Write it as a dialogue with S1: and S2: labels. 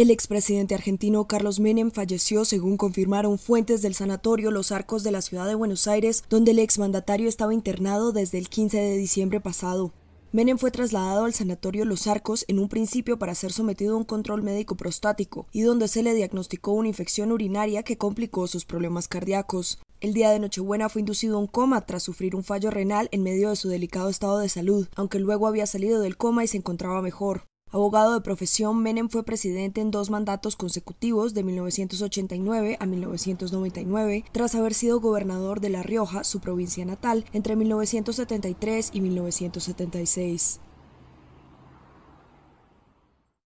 S1: El expresidente argentino Carlos Menem falleció, según confirmaron fuentes del sanatorio Los Arcos de la ciudad de Buenos Aires, donde el exmandatario estaba internado desde el 15 de diciembre pasado. Menem fue trasladado al sanatorio Los Arcos en un principio para ser sometido a un control médico prostático y donde se le diagnosticó una infección urinaria que complicó sus problemas cardíacos. El día de Nochebuena fue inducido a un coma tras sufrir un fallo renal en medio de su delicado estado de salud, aunque luego había salido del coma y se encontraba mejor. Abogado de profesión, Menem fue presidente en dos mandatos consecutivos de 1989 a 1999, tras haber sido gobernador de La Rioja, su provincia natal, entre 1973 y 1976.